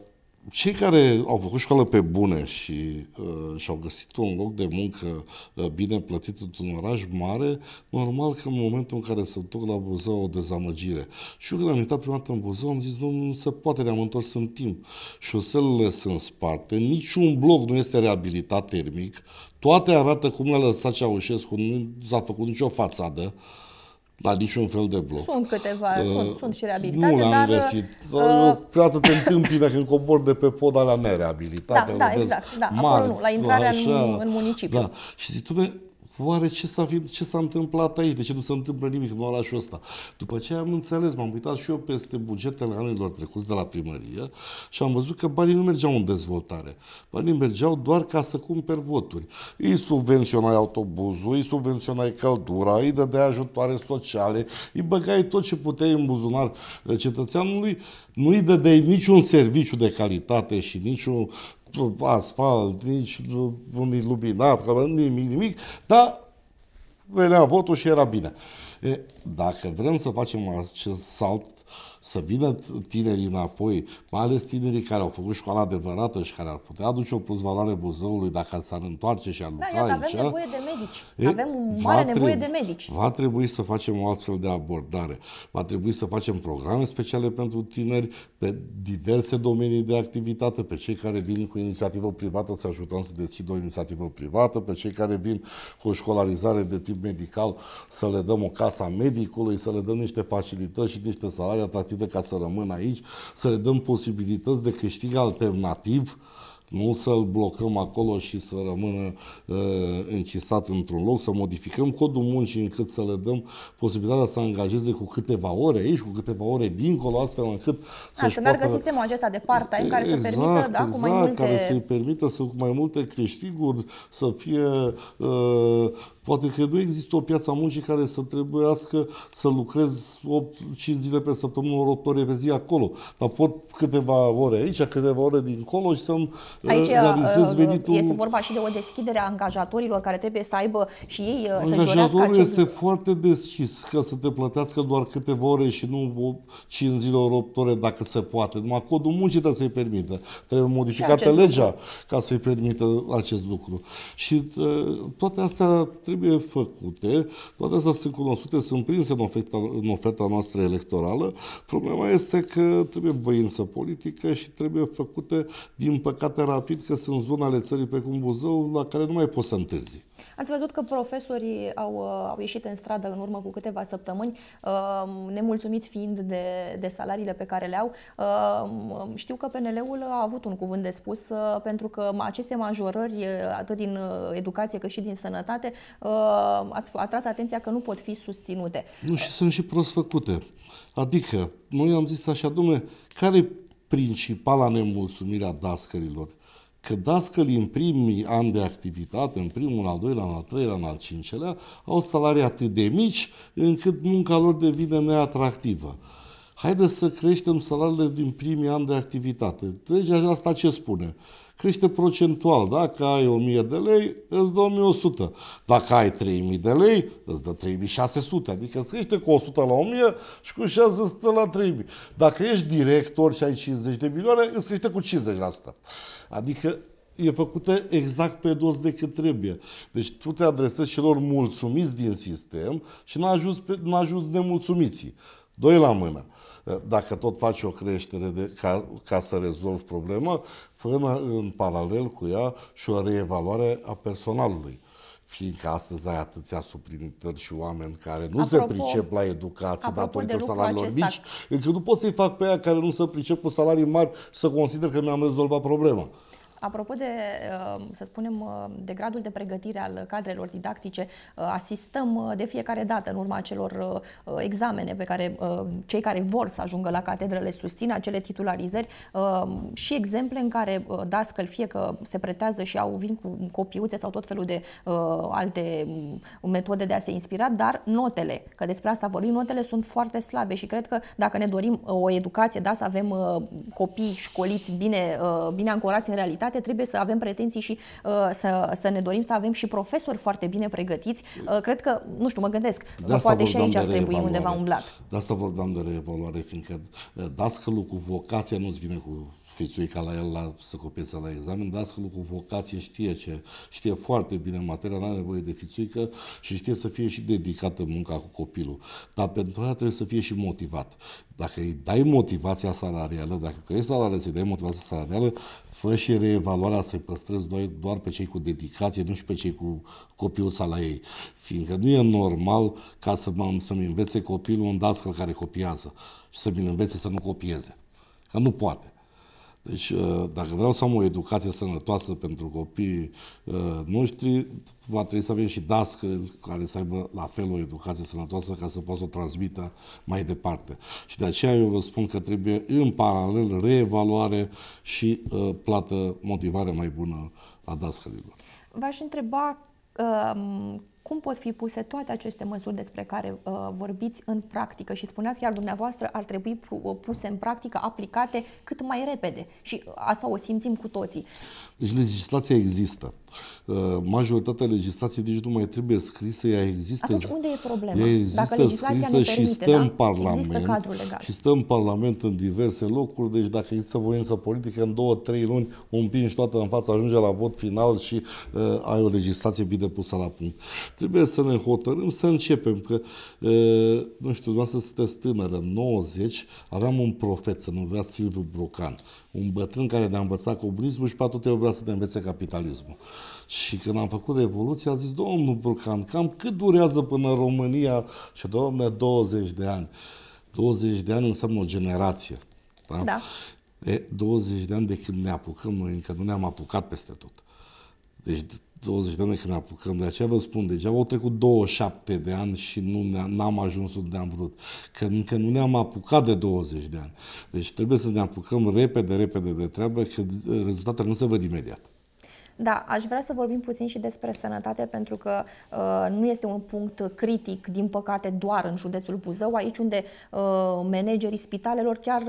cei care au făcut școală pe bune și uh, și-au găsit un loc de muncă uh, bine plătit într-un oraș mare, normal că în momentul în care se întorc la Buzău o dezamăgire. Și eu când am intrat prima dată în Buzău am zis, nu, nu se poate, ne-am întors în timp. Șoselele sunt sparte, niciun bloc nu este reabilitat termic, toate arată cum le-a lăsat Ceaușescu, nu s-a făcut nicio fațadă. Uh, la niciun fel de bloc. Sunt câteva, uh, sunt, sunt și reabilitate, Nu l-am dar, găsit. Uh, Câteodată te întâmpină când cobor de pe pod alea nereabilitate. Da, da, exact. Da, mari, acolo nu, la intrarea așa, în, în municipiu. Da. Și zic, tu, oare ce s-a, fi, ce s-a întâmplat aici, de ce nu se întâmplă nimic în orașul ăsta. După ce am înțeles, m-am uitat și eu peste bugetele anilor trecuți de la primărie și am văzut că banii nu mergeau în dezvoltare. Banii mergeau doar ca să cumperi voturi. Îi subvenționai autobuzul, îi subvenționai căldura, îi dădeai ajutoare sociale, îi băgai tot ce puteai în buzunar cetățeanului, nu îi dădeai niciun serviciu de calitate și niciun asfalt, nici un iluminat, nimic, nimic, dar venea votul și era bine. E, dacă vrem să facem acest salt să vină tinerii înapoi, mai ales tinerii care au făcut școala adevărată și care ar putea aduce o plusvaloare muzeului dacă s-ar întoarce și ar da, lucra da, avem aici. avem nevoie de medici. E, avem o mare trebui, nevoie de medici. Va trebui să facem o altfel de abordare. Va trebui să facem programe speciale pentru tineri pe diverse domenii de activitate, pe cei care vin cu inițiativă privată să ajutăm să deschidă o inițiativă privată, pe cei care vin cu o școlarizare de tip medical să le dăm o casa medicului, să le dăm niște facilități și niște salarii atractive active ca să rămână aici, să le dăm posibilități de câștig alternativ nu să-l blocăm acolo și să rămână uh, încistat într-un loc, să modificăm codul muncii încât să le dăm posibilitatea să angajeze cu câteva ore aici, cu câteva ore dincolo, astfel încât să să meargă sistemul acesta de part-time care exact, să permită, da, exact, cu mai multe... care să-i permită să cu mai multe câștiguri, să fie uh, Poate că nu există o piață a muncii care să trebuiască să lucrez 8, 5 zile pe săptămână, 8 ore pe zi acolo. Dar pot câteva ore aici, câteva ore dincolo și să-mi uh, aici, uh, realizez uh, venitul. Este vorba și de o deschidere a angajatorilor care trebuie să aibă și ei să Angajatorul acest... este foarte deschis ca să te plătească doar câteva ore și nu 5 zile, 8 ore dacă se poate. Numai codul muncii trebuie să-i permită. Trebuie modificată legea lucru. ca să-i permită acest lucru. Și toate astea trebuie trebuie făcute, toate astea sunt cunoscute, sunt prinse în oferta, în oferta noastră electorală. Problema este că trebuie voință politică și trebuie făcute, din păcate, rapid, că sunt zonele țării precum Buzău, la care nu mai poți să întârzi. Ați văzut că profesorii au, uh, au ieșit în stradă în urmă cu câteva săptămâni, uh, nemulțumiți fiind de, de salariile pe care le au. Uh, știu că PNL-ul a avut un cuvânt de spus pentru că aceste majorări, atât din educație cât și din sănătate, ați atras atenția că nu pot fi susținute. Nu, și sunt și prost făcute. Adică, noi am zis așa, domnule, care principala nemulțumire a dascărilor? că dascălii în primii ani de activitate, în primul, al doilea, în al treilea, în al cincelea, au salarii atât de mici încât munca lor devine neatractivă. Haideți să creștem salariile din primii ani de activitate. Deci asta ce spune? crește procentual. Dacă ai 1000 de lei, îți dă 1100. Dacă ai 3000 de lei, îți dă 3600. Adică îți crește cu 100 la 1000 și cu 600 la 3000. Dacă ești director și ai 50 de milioane, îți crește cu 50%. Adică e făcută exact pe dos de cât trebuie. Deci tu te adresezi celor mulțumiți din sistem și n-a ajuns, pe, n-a ajuns nemulțumiții. Doi la mână dacă tot faci o creștere de, ca, ca să rezolvi problema, fă în, în paralel cu ea și o reevaluare a personalului fiindcă astăzi ai atâția suplinitări și oameni care nu apropo, se pricep la educație datorită salariilor mici, încât nu poți să-i fac pe aia care nu se pricep cu salarii mari să consider că mi-am rezolvat problema. Apropo de, uh, să spunem, uh, de gradul de pregătire al cadrelor didactice, uh, asistăm de fiecare dată în urma acelor examene pe care cei care vor să ajungă la catedră le susțin, acele titularizări și exemple în care dascăl fie că se pretează și au vin cu copiuțe sau tot felul de alte mm, metode de a se inspira, dar notele, că despre asta vorbim, notele sunt foarte slabe și cred că dacă ne dorim o educație, da, să avem copii școliți bine, bine ancorați în realitate, facultate trebuie să avem pretenții și uh, să, să ne dorim să avem și profesori foarte bine pregătiți. Uh, cred că, nu știu, mă gândesc, de poate și aici ar trebui undeva umblat. De asta vorbeam de reevaluare, fiindcă uh, dascălul cu vocația nu-ți vine cu ca la el la copieze la examen, dar astfel cu vocație știe ce, știe foarte bine materia, nu are nevoie de fițuică și știe să fie și dedicată munca cu copilul. Dar pentru aia trebuie să fie și motivat. Dacă îi dai motivația salarială, dacă crezi salarială, îi dai motivația salarială, fă și reevaluarea să-i păstrezi doar, doar pe cei cu dedicație, nu și pe cei cu copilul sa la ei. Fiindcă nu e normal ca să m- să-mi învețe copilul un dascăl care copiază și să-mi învețe să nu copieze. Că nu poate. Deci, uh, dacă vreau să am o educație sănătoasă pentru copiii uh, noștri, va trebui să avem și dască care să aibă la fel o educație sănătoasă ca să poată să o transmită mai departe. Și de aceea eu vă spun că trebuie în paralel reevaluare și uh, plată motivare mai bună a dascărilor. V-aș întreba um, cum pot fi puse toate aceste măsuri despre care uh, vorbiți în practică și spuneați chiar dumneavoastră ar trebui uh, puse în practică, aplicate cât mai repede și asta o simțim cu toții. Deci legislația există. Uh, majoritatea legislației nici nu mai trebuie scrisă, ea există. Atunci unde e problema? Ea există dacă legislația scrisă permite, și stă da? în Parlament. Și stă în Parlament în diverse locuri, deci dacă există voință politică, în două, trei luni o împingi toată în față, ajunge la vot final și uh, ai o legislație bine pusă la punct. Trebuie să ne hotărâm, să începem, că uh, nu știu, dumneavoastră sunteți tânără, în 90 aveam un profet, nu numea Silviu Brocan un bătrân care ne-a învățat comunismul și pe el vrea să ne învețe capitalismul. Și când am făcut revoluția, a zis, domnul Burcan, cam cât durează până România? Și domnule, 20 de ani. 20 de ani înseamnă o generație. Da? da. E, 20 de ani de când ne apucăm noi, încă nu ne-am apucat peste tot. Deci 20 de ani când ne apucăm de aceea, vă spun, deja au trecut 27 de ani și nu n-am ajuns unde am vrut, că încă nu ne-am apucat de 20 de ani. Deci trebuie să ne apucăm repede, repede de treabă, că rezultatele nu se văd imediat. Da, aș vrea să vorbim puțin și despre sănătate, pentru că uh, nu este un punct critic, din păcate, doar în județul Buzău, aici unde uh, managerii spitalelor chiar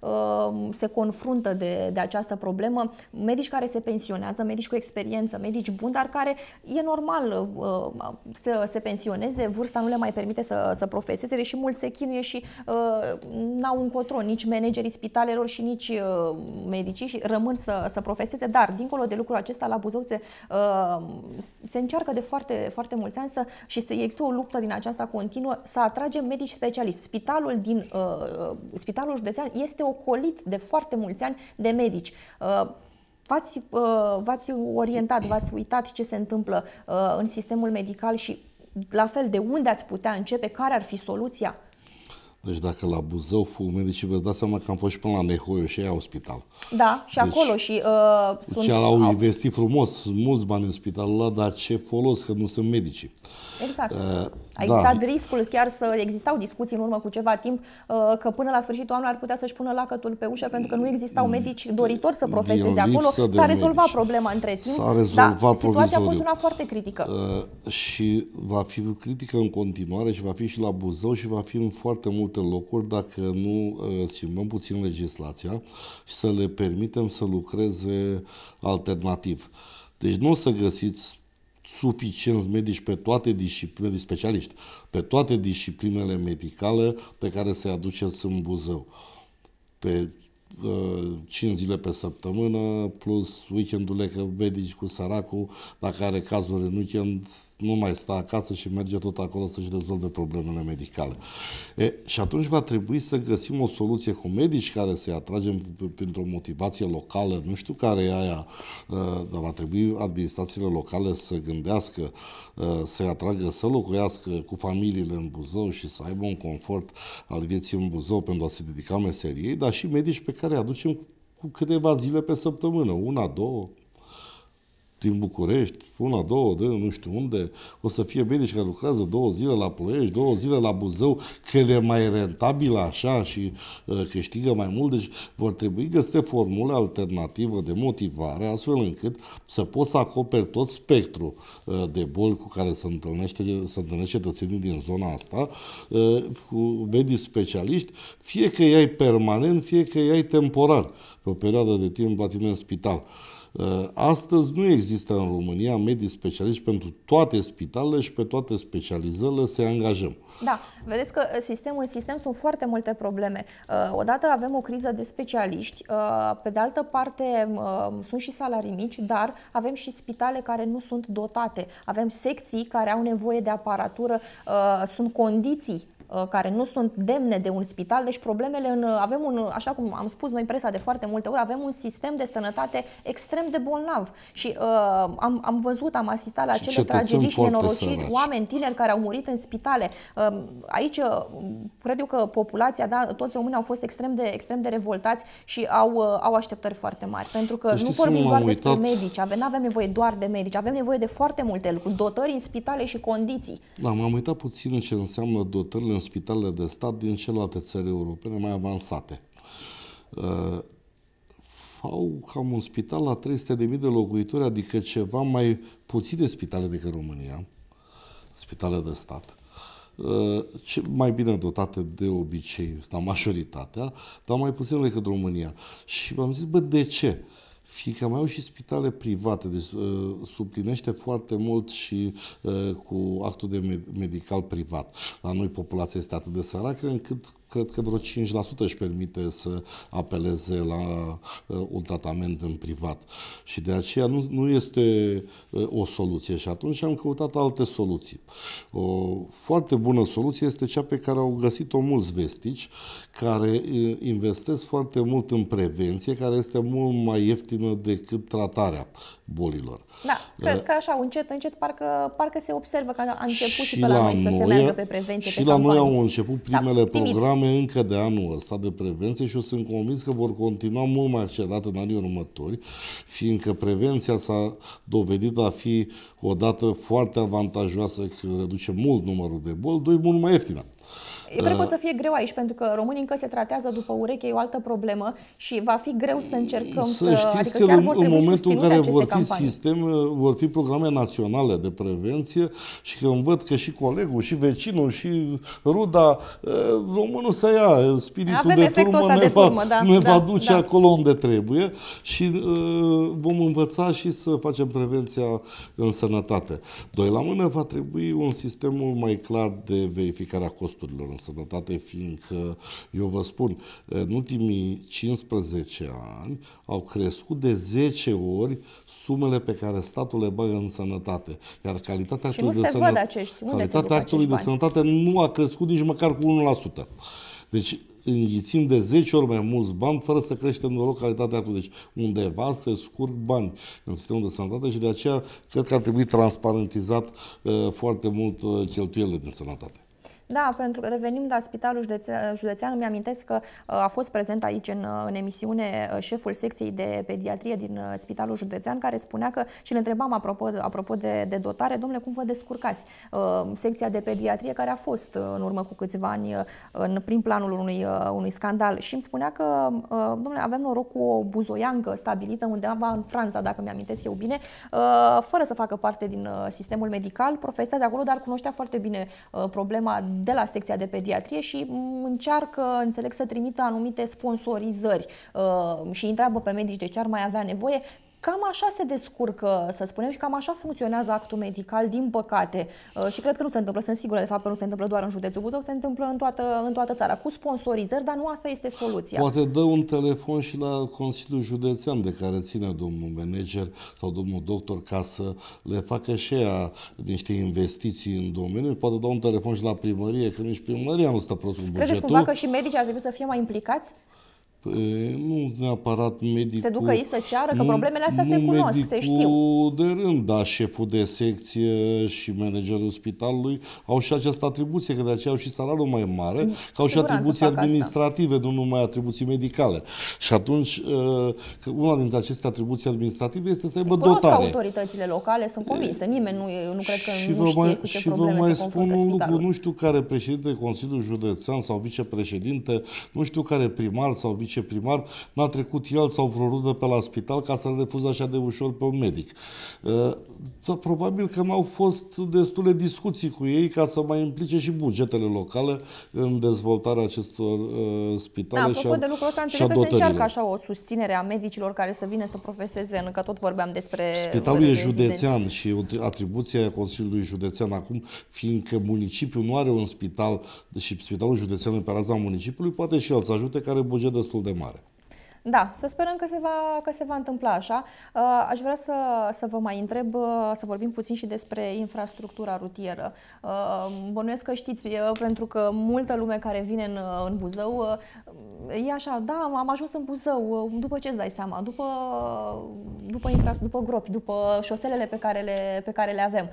uh, um, se confruntă de, de această problemă. Medici care se pensionează, medici cu experiență, medici buni, dar care e normal uh, uh, să se pensioneze, vârsta nu le mai permite să, să profeseze, deși mulți se chinuie și uh, n-au încotro nici managerii spitalelor și nici uh, medicii și rămân să, să profeseze, dar dincolo de lucrul acesta la Buzău se, uh, se încearcă de foarte, foarte mulți ani să, și există o luptă din aceasta continuă să atragem medici specialiști. Spitalul, din, uh, uh, spitalul județean este ocolit de foarte mulți ani de medici. V-ați, v-ați orientat, v-ați uitat ce se întâmplă în sistemul medical și la fel de unde ați putea începe, care ar fi soluția? Deci dacă la Buzău fug medici, vă dați seama că am fost și până la Nehoiu și aia spital. Da, și deci, acolo și uh, sunt... Și deci au investit frumos, mulți bani în spitalul ăla, dar ce folos că nu sunt medici. Exact. Uh, a existat da. riscul chiar să existau discuții în urmă cu ceva timp uh, că până la sfârșitul anului ar putea să-și pună lacătul pe ușă pentru că nu existau mm. medici doritori să profeseze acolo. S-a rezolvat medici. problema între timp, S-a rezolvat Da. situația a fost una foarte critică. Uh, și va fi critică în continuare și va fi și la Buzău și va fi în foarte multe locuri dacă nu uh, schimbăm puțin legislația și să le permitem să lucreze alternativ. Deci nu o să găsiți suficienți medici pe toate disciplinele, specialiști, pe toate disciplinele medicale pe care se aduce în Buzău. Pe 5 uh, zile pe săptămână, plus weekendurile că medici cu săracul, dacă are cazuri în weekend, nu mai sta acasă și merge tot acolo să-și rezolve problemele medicale. E, și atunci va trebui să găsim o soluție cu medici care să-i atragem printr-o motivație locală, nu știu care e aia, ă, dar va trebui administrațiile locale să gândească, ă, să-i atragă să locuiască cu familiile în Buzău și să aibă un confort al vieții în Buzău pentru a se dedica meseriei, dar și medici pe care îi aducem cu câteva zile pe săptămână, una, două, din București, una, două, de nu știu unde, o să fie medici care lucrează două zile la Ploiești, două zile la Buzău, că le mai rentabil așa și uh, câștigă mai mult. Deci vor trebui găsite formule alternativă de motivare, astfel încât să poți să acoperi tot spectrul uh, de boli cu care se întâlnește, se întâlnește cetățenii din zona asta, uh, cu medici specialiști, fie că i-ai permanent, fie că i-ai temporar, pe o perioadă de timp la tine în spital. Uh, Uh, astăzi nu există în România medii specialiști pentru toate spitalele și pe toate specializările să angajăm. Da, vedeți că uh, sistemul sistem sunt foarte multe probleme. Uh, odată avem o criză de specialiști, pe de altă parte sunt și salarii mici, dar avem și spitale care nu sunt dotate. Avem secții care au nevoie de aparatură, sunt condiții Uh, care nu sunt demne de un spital. Deci problemele în, uh, avem un, uh, așa cum am spus noi presa de foarte multe ori, avem un sistem de sănătate extrem de bolnav și uh, am, am văzut, am asistat la acele tragedii și nenorociri, oameni tineri care au murit în spitale. Uh, aici uh, cred eu că populația, da, toți românii au fost extrem de, extrem de revoltați și au, uh, au așteptări foarte mari, pentru că nu vorbim doar uitat... despre medici, avem, nu avem nevoie doar de medici, avem nevoie de foarte multe lucruri, dotări în spitale și condiții. Da, m-am uitat puțin în ce înseamnă dotările în spitalele de stat din celelalte țări europene mai avansate. Uh, au cam un spital la 300.000 de locuitori, adică ceva mai puține spitale decât România, spitale de stat, uh, ce mai bine dotate de obicei, la majoritatea, dar mai puțin decât România. Și am zis, bă, de ce? Uh, fiindcă mai au și spitale private, deci uh, suplinește foarte mult și uh, cu actul de med medical privat. La noi populația este atât de săracă încât cred că vreo 5% își permite să apeleze la uh, un tratament în privat. Și de aceea nu, nu este uh, o soluție și atunci am căutat alte soluții. O foarte bună soluție este cea pe care au găsit-o mulți vestici, care uh, investesc foarte mult în prevenție, care este mult mai ieftină decât tratarea bolilor. Da, cred eh, că așa, încet, încet, parcă, parcă se observă că a început și, și pe la noi să se meargă pe prevenție, Și pe la campanii. noi au început da, primele da, programe timid. încă de anul ăsta de prevenție și eu sunt convins că vor continua mult mai accelerat în anii următori, fiindcă prevenția s-a dovedit a fi o dată foarte avantajoasă, că reduce mult numărul de boli, doi, mult mai ieftină. E cred că o să fie greu aici, pentru că românii încă se tratează după ureche, e o altă problemă și va fi greu să încercăm să... Să știți adică că în, în momentul în care vor fi campanii. sistem, uh, vor fi programe naționale de prevenție și că îmi văd că și colegul, și vecinul, și ruda, uh, românul să ia uh, spiritul Avem de turmă, ne, de turmă, da, va, da, ne da, va duce da. acolo unde trebuie și uh, vom învăța și să facem prevenția în sănătate. Doi la mână va trebui un sistem mult mai clar de verificare a costurilor în sănătate fiindcă, eu vă spun, în ultimii 15 ani au crescut de 10 ori sumele pe care statul le bagă în sănătate. Iar calitatea actului, de, sănă... calitatea actului de sănătate nu a crescut nici măcar cu 1%. Deci înghițim de 10 ori mai mulți bani fără să creștem deloc calitatea atunci. Deci undeva se scurg bani în sistemul de sănătate și de aceea cred că ar trebui transparentizat uh, foarte mult uh, cheltuielile din sănătate. Da, pentru că revenim la Spitalul Județean, Județean îmi amintesc că uh, a fost prezent aici în, uh, în emisiune uh, șeful secției de pediatrie din Spitalul Județean, care spunea că, și le întrebam apropo, apropo de, de dotare, domnule, cum vă descurcați? Secția de pediatrie care a fost în urmă cu câțiva ani în prim planul unui, unui scandal și îmi spunea că, domnule, avem noroc cu o buzoiancă stabilită undeva în Franța, dacă mi-amintesc eu bine, fără să facă parte din sistemul medical, profesia de acolo, dar cunoștea foarte bine problema de la secția de pediatrie și mm, încearcă, înțeleg, să trimită anumite sponsorizări uh, și întreabă pe medici de ce ar mai avea nevoie. Cam așa se descurcă, să spunem, și cam așa funcționează actul medical, din păcate. Uh, și cred că nu se întâmplă, sunt sigură de fapt că nu se întâmplă doar în județul Buzău, se întâmplă în toată, în toată țara, cu sponsorizări, dar nu asta este soluția. Poate dă un telefon și la Consiliul Județean de care ține domnul manager sau domnul doctor ca să le facă și ea niște investiții în domeniu. Poate dă un telefon și la primărie, că nici primăria nu stă prost cu bugetul. Credeți cumva că și medicii ar trebui să fie mai implicați? Păi, nu neapărat medicul... Se ducă ei să ceară, că problemele astea se cunosc, se știu. de rând, da, șeful de secție și managerul spitalului au și această atribuție, că de aceea au și salariul mai mare, că au și atribuții administrative, asta. nu numai atribuții medicale. Și atunci, ă, că una dintre aceste atribuții administrative este să aibă cunosc dotare. autoritățile locale, sunt convinsă, nimeni nu, nu cred că și nu știe mai, cu ce Și vă mai spun un lucru, nu știu care președinte Consiliul Județean sau vicepreședinte, nu știu care primar sau vice viceprimar, n-a trecut el sau vreo rudă pe la spital ca să-l refuz așa de ușor pe un medic. Dar uh, probabil că n-au fost destule discuții cu ei ca să mai implice și bugetele locale în dezvoltarea acestor uh, spitale da, și a, de lucrul ăsta, înțeleg că se încearcă așa o susținere a medicilor care să vină să profeseze, în că tot vorbeam despre... Spitalul e județean de... și atribuția Consiliului Județean acum, fiindcă municipiul nu are un spital, deci și spitalul județean pe raza municipiului, poate și el să ajute, care buget destul destul de mare. Da, să sperăm că se va, că se va întâmpla așa. Uh, aș vrea să, să vă mai întreb, uh, să vorbim puțin și despre infrastructura rutieră. Uh, bănuiesc că știți, pentru că multă lume care vine în, în Buzău e așa, da, am ajuns în Buzău, după ce îți dai seama? După, după, infra, după gropi, după șoselele pe care, le, pe care le avem.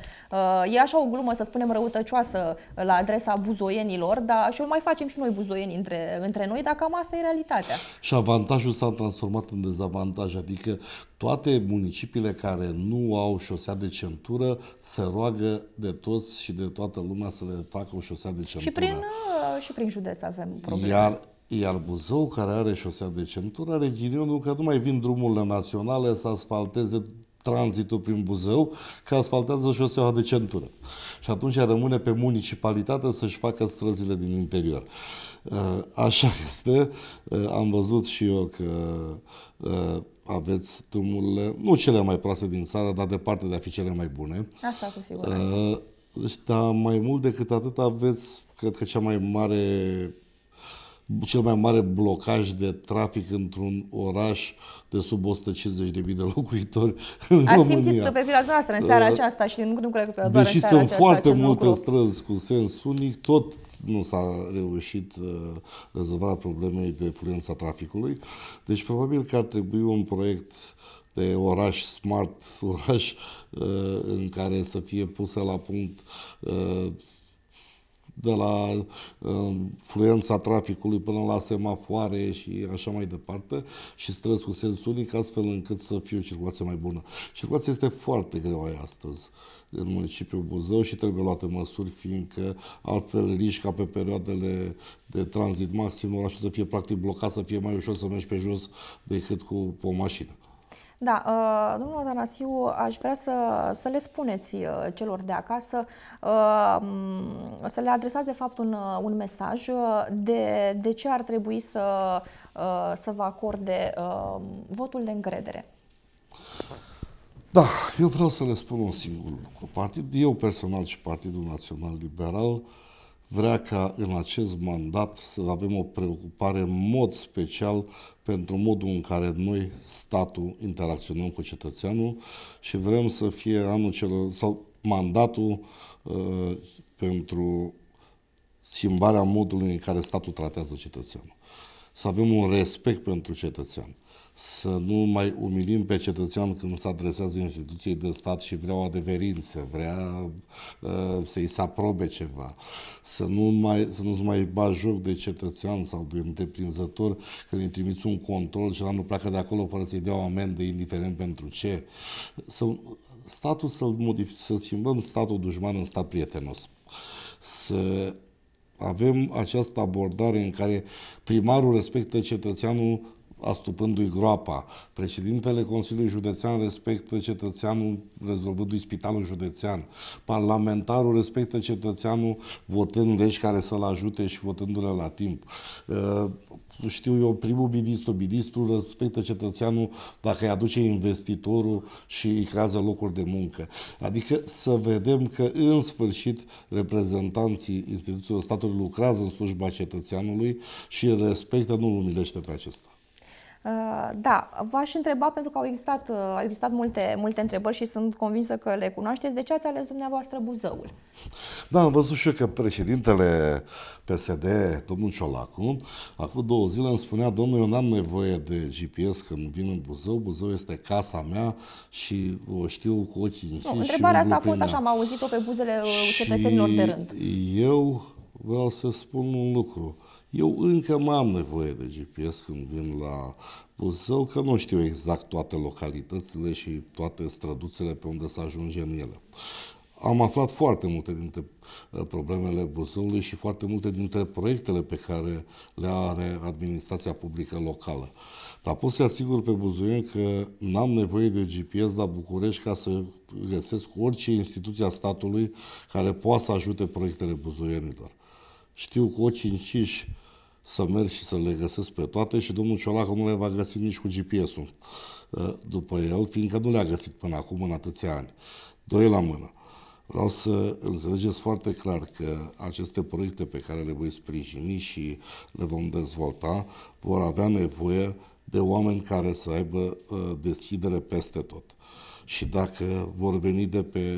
E așa o glumă, să spunem, răutăcioasă la adresa buzoienilor, dar și o mai facem și noi buzoieni între, între noi, dar cam asta e realitatea. Și avantajul să s-a transformat în dezavantaj, adică toate municipiile care nu au șosea de centură se roagă de toți și de toată lumea să le facă o șosea de centură. Și prin, uh, și prin județ avem probleme. Iar iar Buzău, care are șosea de centură, are ghinionul că nu mai vin drumurile naționale să asfalteze tranzitul prin Buzău, că asfaltează șoseaua de centură. Și atunci rămâne pe municipalitate să-și facă străzile din interior. Uh, Uh, așa este. Uh, am văzut și eu că uh, aveți drumurile, nu cele mai proaste din țară, dar departe de a fi cele mai bune. Asta cu siguranță. Dar mai mult decât atât aveți, cred că cea mai mare cel mai mare blocaj de trafic într-un oraș de sub 150.000 de locuitori în Ați România. simțit pe pielea noastră în seara aceasta și nu, nu cred că doar Deși în seara sunt aceasta, foarte multe lucru. străzi cu sens unic, tot nu s-a reușit uh, rezolvarea problemei de fluența traficului. Deci probabil că ar trebui un proiect de oraș smart, oraș uh, în care să fie puse la punct uh, de la uh, fluența traficului până la semafoare și așa mai departe și străzi cu sens unic astfel încât să fie o circulație mai bună. Circulația este foarte greu astăzi. Uh, în municipiul Buzău și trebuie luate măsuri, fiindcă altfel risca ca pe perioadele de tranzit maxim orașul să fie practic blocat, să fie mai ușor să mergi pe jos decât cu o mașină. Da, uh, domnul Tanasiu, aș vrea să, să le spuneți uh, celor de acasă, uh, să le adresați de fapt un, un mesaj de, de ce ar trebui să, să vă acorde votul de încredere. Da, eu vreau să le spun un singur lucru. Partid, eu personal și Partidul Național Liberal vrea ca în acest mandat să avem o preocupare în mod special pentru modul în care noi, statul, interacționăm cu cetățeanul și vrem să fie anul celor, sau mandatul uh, pentru schimbarea modului în care statul tratează cetățeanul. Să avem un respect pentru cetățean să nu mai umilim pe cetățean când se adresează instituției de stat și vrea o adeverință, vrea uh, să-i se aprobe ceva, să, nu mai, să nu-ți mai joc de cetățean sau de întreprinzător când îi trimiți un control și la nu pleacă de acolo fără să-i dea o amendă, indiferent pentru ce. Să, statul să-l modific, să schimbăm statul dușman în stat prietenos. Să avem această abordare în care primarul respectă cetățeanul astupându-i groapa. Președintele Consiliului Județean respectă cetățeanul rezolvându-i spitalul județean. Parlamentarul respectă cetățeanul votând legi care să-l ajute și votându-le la timp. Uh, știu eu, primul ministru, ministrul respectă cetățeanul dacă îi aduce investitorul și îi creează locuri de muncă. Adică să vedem că în sfârșit reprezentanții instituțiilor statului lucrează în slujba cetățeanului și respectă, nu-l umilește pe acesta. Uh, da, v-aș întreba pentru că au existat, uh, au existat multe, multe întrebări și sunt convinsă că le cunoașteți. De ce ați ales dumneavoastră Buzăul? Da, am văzut și eu că președintele PSD, domnul Ciolacu, acum două zile îmi spunea, domnul, eu n-am nevoie de GPS când vin în Buzău, Buzău este casa mea și o știu cu ochii în Nu, întrebarea asta a fost așa, am auzit-o pe buzele uh, cetățenilor de rând. eu vreau să spun un lucru. Eu încă mai am nevoie de GPS când vin la Buzău, că nu știu exact toate localitățile și toate străduțele pe unde să ajunge în ele. Am aflat foarte multe dintre uh, problemele Buzăului și foarte multe dintre proiectele pe care le are administrația publică locală. Dar pot să asigur pe buzoieni că n-am nevoie de GPS la București ca să găsesc orice instituție a statului care poate să ajute proiectele buzoienilor. Știu cu ochii înciși să merg și să le găsesc pe toate și domnul Ciolacu nu le va găsi nici cu GPS-ul ă, după el, fiindcă nu le-a găsit până acum în atâția ani. Doi la mână. Vreau să înțelegeți foarte clar că aceste proiecte pe care le voi sprijini și le vom dezvolta vor avea nevoie de oameni care să aibă ă, deschidere peste tot. Și dacă vor veni de pe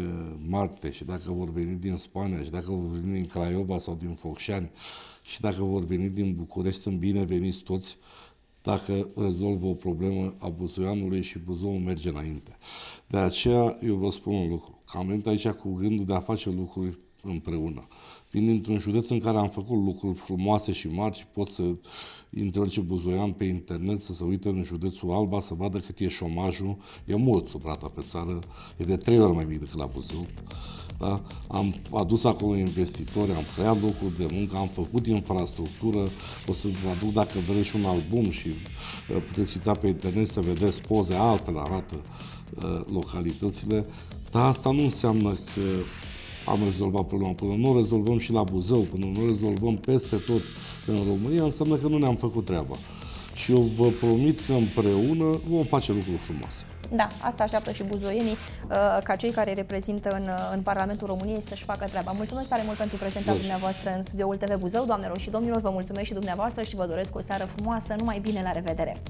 Marte, și dacă vor veni din Spania, și dacă vor veni din Craiova sau din Focșani, și dacă vor veni din București, sunt bineveniți toți dacă rezolvă o problemă a buzoianului și Buzoul merge înainte. De aceea eu vă spun un lucru, că am venit aici cu gândul de a face lucruri împreună vin dintr-un județ în care am făcut lucruri frumoase și mari și pot să intre orice buzoian pe internet să se uite în județul Alba să vadă cât e șomajul. E mult sub rata pe țară, e de trei ori mai mic decât la Buzău. Da? Am adus acolo investitori, am creat locuri de muncă, am făcut infrastructură, o să vă aduc dacă vreți și un album și uh, puteți cita pe internet să vedeți poze altfel arată uh, localitățile, dar asta nu înseamnă că am rezolvat problema. Până nu rezolvăm și la Buzău, până nu rezolvăm peste tot în România, înseamnă că nu ne-am făcut treaba. Și eu vă promit că împreună vom face lucruri frumoase. Da, asta așteaptă și buzoienii uh, ca cei care reprezintă în, uh, în Parlamentul României să-și facă treaba. Mulțumesc tare mult pentru prezența Bun. dumneavoastră în studioul TV Buzău. Doamnelor și domnilor, vă mulțumesc și dumneavoastră și vă doresc o seară frumoasă. Numai bine, la revedere!